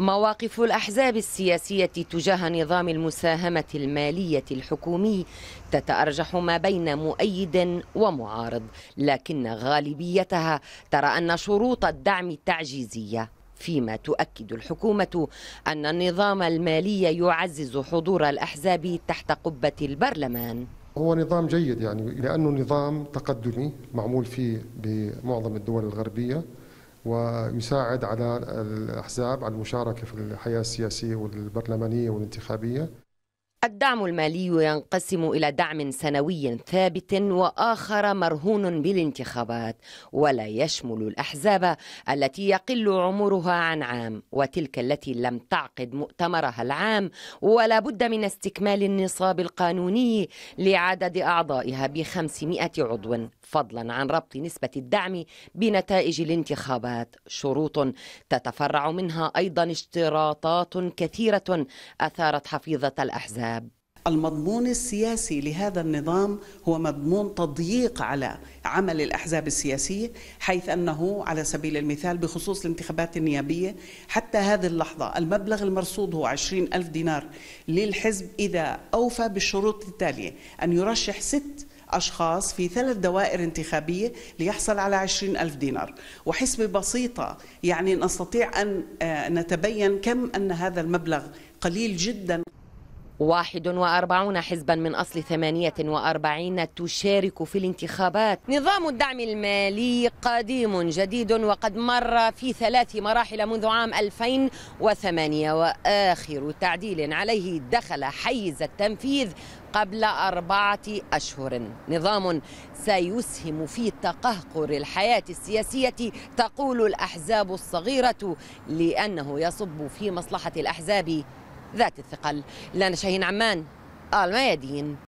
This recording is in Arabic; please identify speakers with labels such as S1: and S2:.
S1: مواقف الأحزاب السياسية تجاه نظام المساهمة المالية الحكومي تتأرجح ما بين مؤيد ومعارض لكن غالبيتها ترى أن شروط الدعم تعجيزية فيما تؤكد الحكومة أن النظام المالي يعزز حضور الأحزاب تحت قبة البرلمان
S2: هو نظام جيد يعني لأنه نظام تقدمي معمول فيه بمعظم الدول الغربية ويساعد على الأحزاب على المشاركة في الحياة السياسية والبرلمانية والانتخابية
S1: الدعم المالي ينقسم إلى دعم سنوي ثابت وآخر مرهون بالانتخابات ولا يشمل الأحزاب التي يقل عمرها عن عام وتلك التي لم تعقد مؤتمرها العام ولا بد من استكمال النصاب القانوني لعدد أعضائها بخمسمائة عضو فضلا عن ربط نسبة الدعم بنتائج الانتخابات شروط تتفرع منها أيضا
S3: اشتراطات كثيرة أثارت حفيظة الأحزاب الشباب المضمون السياسي لهذا النظام هو مضمون تضييق على عمل الاحزاب السياسيه حيث انه على سبيل المثال بخصوص الانتخابات النيابيه حتى هذه اللحظه المبلغ المرصود هو 20 ألف دينار للحزب اذا اوفى بالشروط التاليه ان يرشح ست أشخاص في ثلاث دوائر انتخابية ليحصل على عشرين ألف دينار وحسبة بسيطة يعني نستطيع أن آه، نتبين كم أن هذا المبلغ قليل جداً 41
S1: حزبا من أصل 48 تشارك في الانتخابات نظام الدعم المالي قديم جديد وقد مر في ثلاث مراحل منذ عام 2008 وآخر تعديل عليه دخل حيز التنفيذ قبل أربعة أشهر نظام سيسهم في تقهقر الحياة السياسية تقول الأحزاب الصغيرة لأنه يصب في مصلحة الأحزاب ذات الثقل لانا شاهين عمان آل